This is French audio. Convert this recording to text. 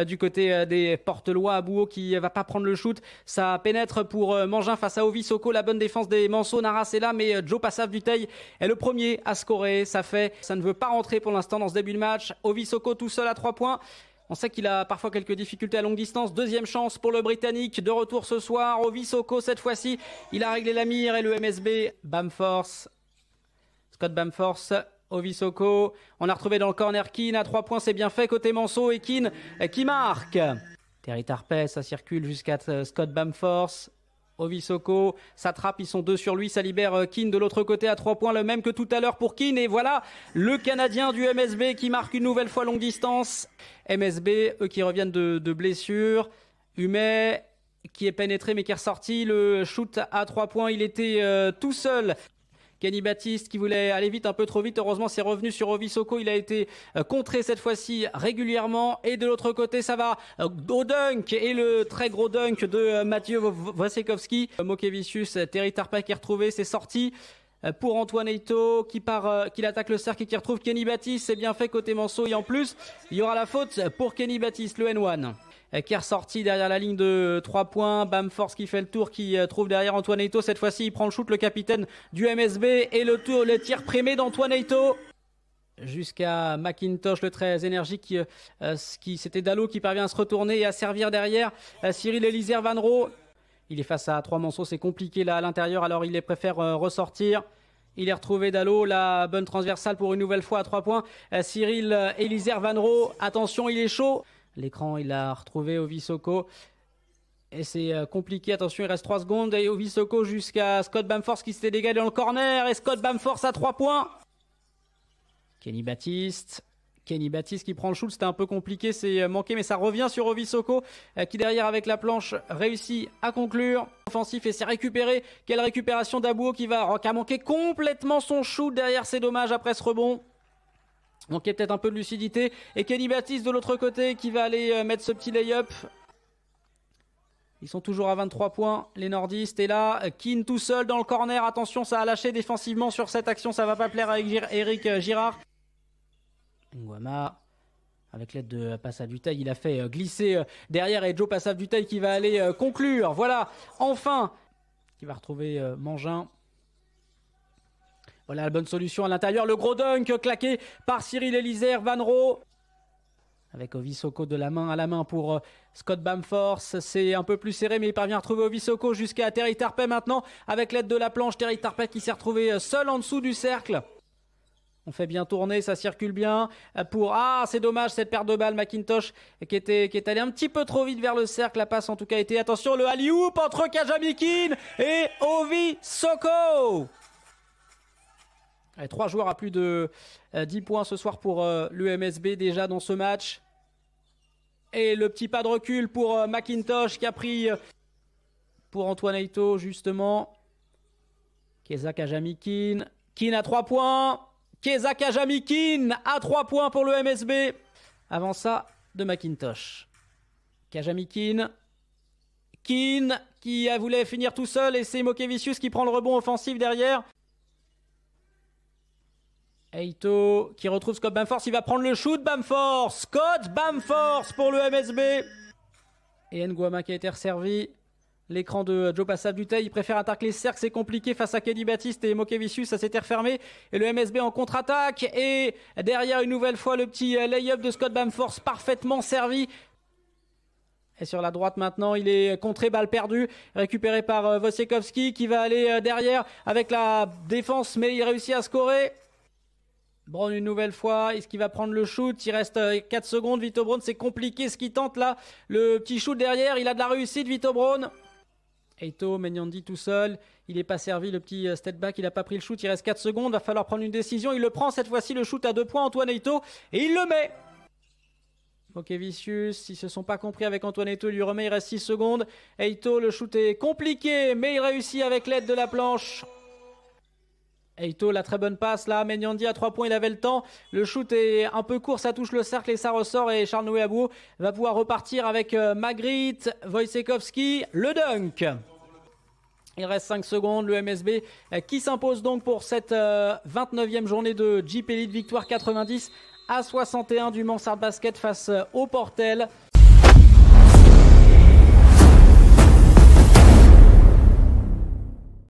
Euh, du côté euh, des à Abouo qui euh, va pas prendre le shoot. Ça pénètre pour Mangin face à Ovisoko. La bonne défense des Manso. Nara, c'est là, mais Joe Passav Duteil est le premier à scorer. Ça fait, ça ne veut pas rentrer pour l'instant dans ce début de match. Ovisoko tout seul à 3 points. On sait qu'il a parfois quelques difficultés à longue distance. Deuxième chance pour le Britannique. De retour ce soir. Ovisoko cette fois-ci, il a réglé la mire et le MSB. Bamforce. Scott Bamforce Ovisoko. On a retrouvé dans le corner Keane à 3 points, c'est bien fait côté Manso et Keane euh, qui marque. Terry Tarpey, ça circule jusqu'à euh, Scott Bamforce. Ovisoko, s'attrape, ils sont deux sur lui, ça libère euh, Keane de l'autre côté à 3 points, le même que tout à l'heure pour Keane. Et voilà le Canadien du MSB qui marque une nouvelle fois longue distance. MSB, eux qui reviennent de, blessure. Humet qui est pénétré mais qui est ressorti. Le shoot à 3 points, il était tout seul. Kenny Baptiste qui voulait aller vite, un peu trop vite. Heureusement, c'est revenu sur Ovisoko. Il a été euh, contré cette fois-ci régulièrement. Et de l'autre côté, ça va euh, au dunk et le très gros dunk de euh, Mathieu Vosekovski. Mokevicius, Terry Tarpa qui est retrouvé, c'est sorti pour Antoine Eito qui part, qui attaque le cercle et qui retrouve Kenny Baptiste. C'est bien fait côté Manso et en plus, il y aura la faute pour Kenny Baptiste, le N1. Euh, qui est ressorti derrière la ligne de 3 points. force qui fait le tour, qui euh, trouve derrière Antoine Cette fois-ci, il prend le shoot, le capitaine du MSB. Et le, tour, le tir primé d'Antoine jusqu'à McIntosh le très énergique, euh, qui c'était Dalo qui parvient à se retourner et à servir derrière. Cyril Elisère Vanro, il est face à trois monceaux, c'est compliqué là à l'intérieur, alors il préfère ressortir. Il est retrouvé Dalo, la bonne transversale pour une nouvelle fois à trois points. Cyril Elisère Vanro, attention, il est chaud. L'écran, il a retrouvé Ovisoko. Et c'est euh, compliqué, attention, il reste 3 secondes. Et Ovisoko jusqu'à Scott Bamforce qui s'était dégagé dans le corner. Et Scott Bamforce à 3 points. Kenny Baptiste. Kenny Baptiste qui prend le shoot, c'était un peu compliqué, c'est euh, manqué, mais ça revient sur Ovisoko euh, qui derrière avec la planche réussit à conclure. Offensif et s'est récupéré. Quelle récupération d'Abuo qui va oh, qui a manqué complètement son shoot derrière, c'est dommage après ce rebond. Donc il y a peut-être un peu de lucidité. Et Kenny Baptiste de l'autre côté qui va aller euh, mettre ce petit lay-up. Ils sont toujours à 23 points, les nordistes. Et là, Keane tout seul dans le corner. Attention, ça a lâché défensivement sur cette action. Ça va pas plaire à Eric euh, Girard. Nguama, avec l'aide de euh, Passaf Duteil il a fait glisser derrière. Et Joe Passaf Duteil qui va aller conclure. Voilà, enfin, qui va retrouver Mangin. Voilà la bonne solution à l'intérieur. Le gros dunk claqué par Cyril Elisère, Van Roo. Avec Ovisoko de la main à la main pour euh, Scott Bamforce. C'est un peu plus serré, mais il parvient à retrouver Ovisoko jusqu'à Terry Tarpey maintenant. Avec l'aide de la planche, Terry Tarpey qui s'est retrouvé euh, seul en dessous du cercle. On fait bien tourner, ça circule bien. Euh, pour ah, c'est dommage cette paire de balles McIntosh qui était qui est allé un petit peu trop vite vers le cercle. La passe en tout cas était attention le alley-oop entre Kajamikin et Ovi Soko trois joueurs à plus de 10 euh, points ce soir pour euh, l'UMSB déjà dans ce match. Et le petit pas de recul pour euh, McIntosh qui a pris pour Antoine Aito justement. Keza Kajamikin. Kin à 3 points. Keza Kajami-Kin à 3 points pour l'UMSB Avant ça, de McIntosh. Kajamikin. Kin qui voulait finir tout seul et c'est Mokevicius qui prend le rebond offensif derrière. Eito qui retrouve Scott Bamforce, il va prendre le shoot, Bamforce, Scott Bamforce pour le MSB. Et Nguama qui a été resservi. L'écran de Joe Passabdutey, il préfère attaquer les cercles, c'est compliqué face à Kelly Baptiste et Mokevicius, ça s'était refermé. Et le MSB en contre-attaque, et derrière une nouvelle fois le petit lay-up de Scott Bamforce, parfaitement servi. Et sur la droite maintenant, il est contré, balle perdue, récupéré par euh, Wojciechowski qui va aller euh, derrière avec la défense, mais il réussit à scorer. Braun une nouvelle fois, est-ce qu'il va prendre le shoot Il reste 4 euh, secondes, Vito Braun c'est compliqué ce qu'il tente là. Le petit shoot derrière, il a de la réussite, Vito Braun. Eito, Menyandi tout seul, il n'est pas servi, le petit euh, step back, il n'a pas pris le shoot, il reste 4 secondes, va falloir prendre une décision. Il le prend cette fois-ci, le shoot à 2 points, Antoine Eito, et il le met Ok Vicious, ils se sont pas compris avec Antoine Eito, il lui remet, il reste 6 secondes. Eito, le shoot est compliqué, mais il réussit avec l'aide de la planche. Eito, la très bonne passe là, Menyandi à 3 points, il avait le temps, le shoot est un peu court, ça touche le cercle et ça ressort et Charles-Noé Abou va pouvoir repartir avec euh, Magritte, Wojciechowski, le dunk. Il reste 5 secondes, le MSB euh, qui s'impose donc pour cette 29e euh, journée de Jeep Elite, victoire 90 à 61 du Mansard Basket face au Portel.